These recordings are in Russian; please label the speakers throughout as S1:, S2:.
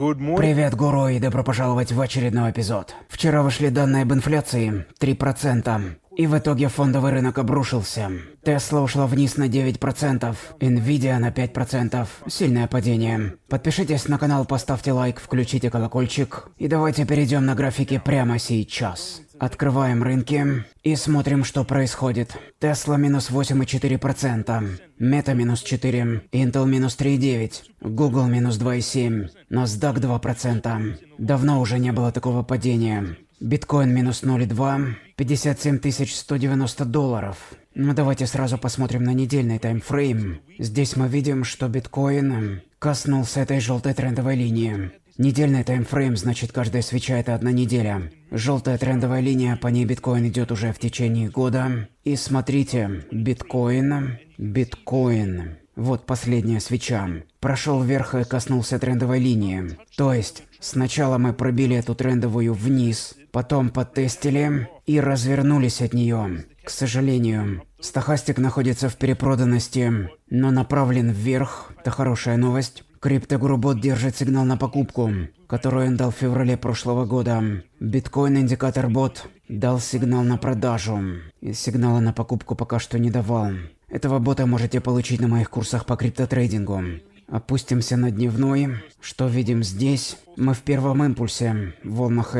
S1: Привет, гуру, и добро пожаловать в очередной эпизод. Вчера вышли данные об инфляции 3%. И в итоге фондовый рынок обрушился. Тесла ушла вниз на 9%, Nvidia на 5%. Сильное падение. Подпишитесь на канал, поставьте лайк, включите колокольчик. И давайте перейдем на графики прямо сейчас. Открываем рынки и смотрим, что происходит. Tesla минус 8,4%, Meta минус 4, Intel минус 3,9, Google минус 2,7, NASDAQ 2%. Давно уже не было такого падения. Биткоин минус 0,2, 57 190 долларов. Ну давайте сразу посмотрим на недельный таймфрейм. Здесь мы видим, что биткоин коснулся этой желтой трендовой линии. Недельный таймфрейм, значит каждая свеча это одна неделя. Желтая трендовая линия, по ней биткоин идет уже в течение года. И смотрите, биткоин, биткоин. Вот последняя свеча. Прошел вверх и коснулся трендовой линии. То есть, сначала мы пробили эту трендовую вниз, Потом подтестили и развернулись от нее. К сожалению, стахастик находится в перепроданности, но направлен вверх. Это хорошая новость. Криптогурубот держит сигнал на покупку, которую он дал в феврале прошлого года. Биткоин-индикатор-бот дал сигнал на продажу. И сигнала на покупку пока что не давал. Этого бота можете получить на моих курсах по криптотрейдингу. Опустимся на дневной. Что видим здесь? Мы в первом импульсе, волна волнах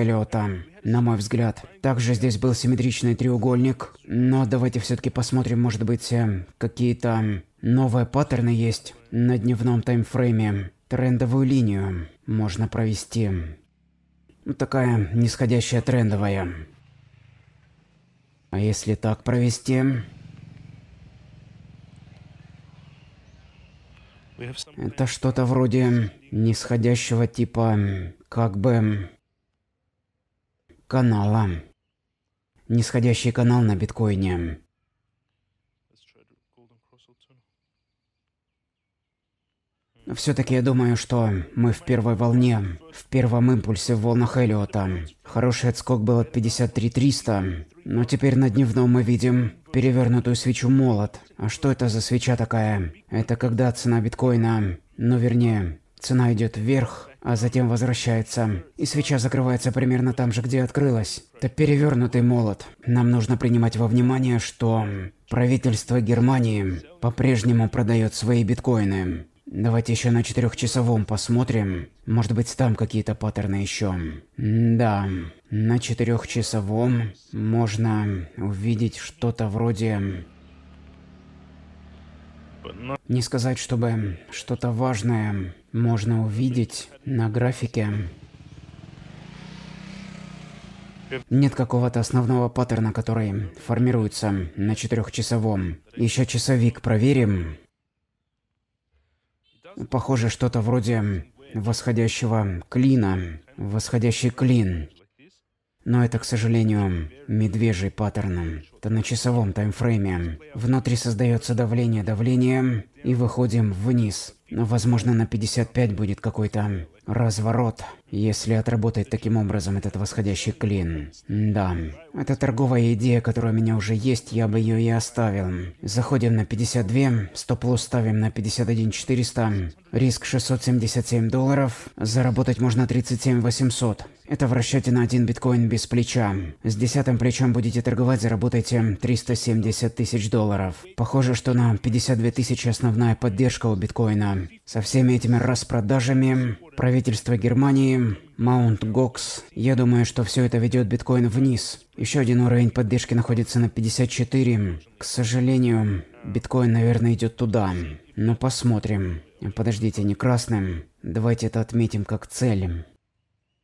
S1: на мой взгляд. Также здесь был симметричный треугольник, но давайте все-таки посмотрим, может быть, э, какие-то новые паттерны есть на дневном таймфрейме. Трендовую линию можно провести. Вот ну, такая нисходящая трендовая. А если так провести... Это что-то вроде нисходящего типа, как бы канала. Нисходящий канал на биткоине. Все-таки я думаю, что мы в первой волне, в первом импульсе в волнах Эллиота. Хороший отскок был от 53 300, но теперь на дневном мы видим перевернутую свечу молот. А что это за свеча такая? Это когда цена биткоина, ну вернее, Цена идет вверх, а затем возвращается. И свеча закрывается примерно там же, где открылась. Это перевернутый молот. Нам нужно принимать во внимание, что правительство Германии по-прежнему продает свои биткоины. Давайте еще на четырехчасовом посмотрим. Может быть, там какие-то паттерны еще. Да, на четырехчасовом можно увидеть что-то вроде... Не сказать, чтобы что-то важное можно увидеть на графике. Нет какого-то основного паттерна, который формируется на четырехчасовом. Еще часовик проверим. Похоже, что-то вроде восходящего клина. Восходящий клин. Но это, к сожалению, медвежий паттерн. Это на часовом таймфрейме. Внутри создается давление. Давление и выходим вниз. Возможно, на 55 будет какой-то разворот, если отработать таким образом этот восходящий клин. Да, это торговая идея, которая у меня уже есть, я бы ее и оставил. Заходим на 52, стоп-лосс ставим на 51 400, риск 677 долларов, заработать можно 37 800. Это в расчете на один биткоин без плеча. С десятым плечом будете торговать, заработаете 370 тысяч долларов. Похоже, что на 52 тысячи основ основная поддержка у биткоина. Со всеми этими распродажами, правительство Германии, Маунт Гокс, я думаю, что все это ведет биткоин вниз. Еще один уровень поддержки находится на 54. К сожалению, биткоин, наверное, идет туда. Но посмотрим. Подождите, не красным. Давайте это отметим как цель.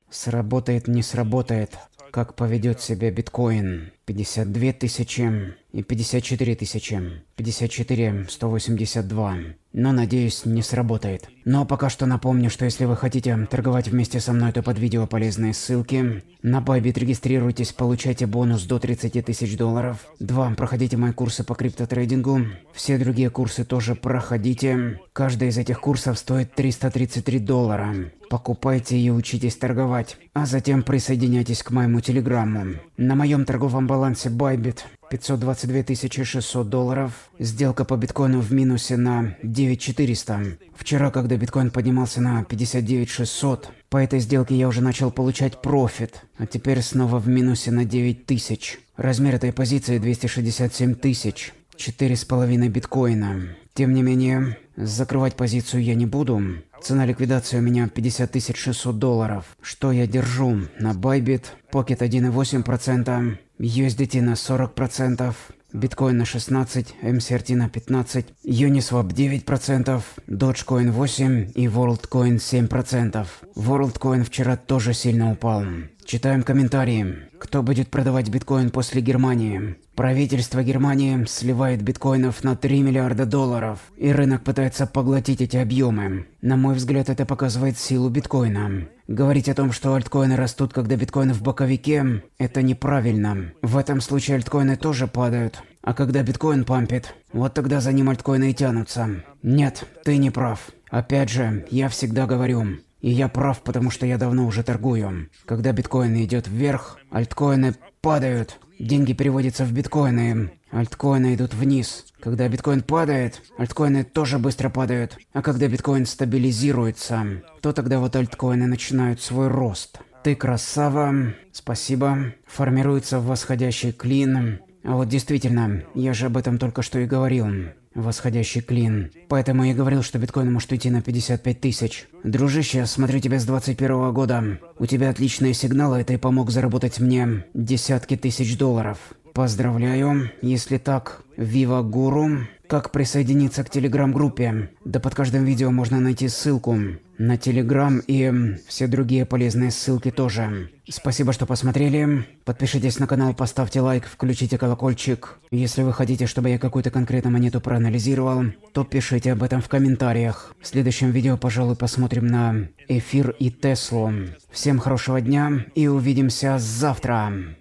S1: Сработает, не сработает. Как поведет себя биткоин? 52 тысячи и 54 тысячи. 54, 182. Но, надеюсь, не сработает. Но пока что напомню, что если вы хотите торговать вместе со мной, то под видео полезные ссылки. На Bybit регистрируйтесь, получайте бонус до 30 тысяч долларов. 2. Проходите мои курсы по криптотрейдингу. Все другие курсы тоже проходите. Каждый из этих курсов стоит 333 доллара. Покупайте и учитесь торговать. А затем присоединяйтесь к моему телеграмму. На моем торговом балансе Bybit 522 600 долларов. Сделка по биткоину в минусе на 9400. Вчера, когда биткоин поднимался на 59 600, по этой сделке я уже начал получать профит. А теперь снова в минусе на 9000. Размер этой позиции 267 тысяч. 4,5 биткоина. Тем не менее, закрывать позицию я не буду. Цена ликвидации у меня 50 600 долларов. Что я держу? На Bybit, Pocket 1,8%, USDT на 40%, Биткоин на 16, MCRT на 15, Uniswap 9%, Dogecoin 8 и WorldCoin 7%. WorldCoin вчера тоже сильно упал. Читаем комментарии. Кто будет продавать биткоин после Германии? Правительство Германии сливает биткоинов на 3 миллиарда долларов, и рынок пытается поглотить эти объемы. На мой взгляд, это показывает силу биткоина. Говорить о том, что альткоины растут, когда биткоин в боковике, это неправильно. В этом случае альткоины тоже падают. А когда биткоин пампит, вот тогда за ним альткоины и тянутся. Нет, ты не прав. Опять же, я всегда говорю, и я прав, потому что я давно уже торгую. Когда биткоин идет вверх, альткоины падают. Деньги переводятся в биткоины. Альткоины идут вниз. Когда биткоин падает, альткоины тоже быстро падают. А когда биткоин стабилизируется, то тогда вот альткоины начинают свой рост. Ты красава, спасибо. Формируется восходящий клин. А вот действительно, я же об этом только что и говорил восходящий клин. Поэтому я говорил, что биткоин может уйти на 55 тысяч. Дружище, смотрю тебя с 21 года. У тебя отличные сигналы, и ты помог заработать мне десятки тысяч долларов. Поздравляю. Если так, Вива Гуру. Как присоединиться к телеграм-группе? Да под каждым видео можно найти ссылку на Телеграм и все другие полезные ссылки тоже. Спасибо, что посмотрели. Подпишитесь на канал, поставьте лайк, включите колокольчик. Если вы хотите, чтобы я какую-то конкретную монету проанализировал, то пишите об этом в комментариях. В следующем видео, пожалуй, посмотрим на эфир и Теслу. Всем хорошего дня и увидимся завтра.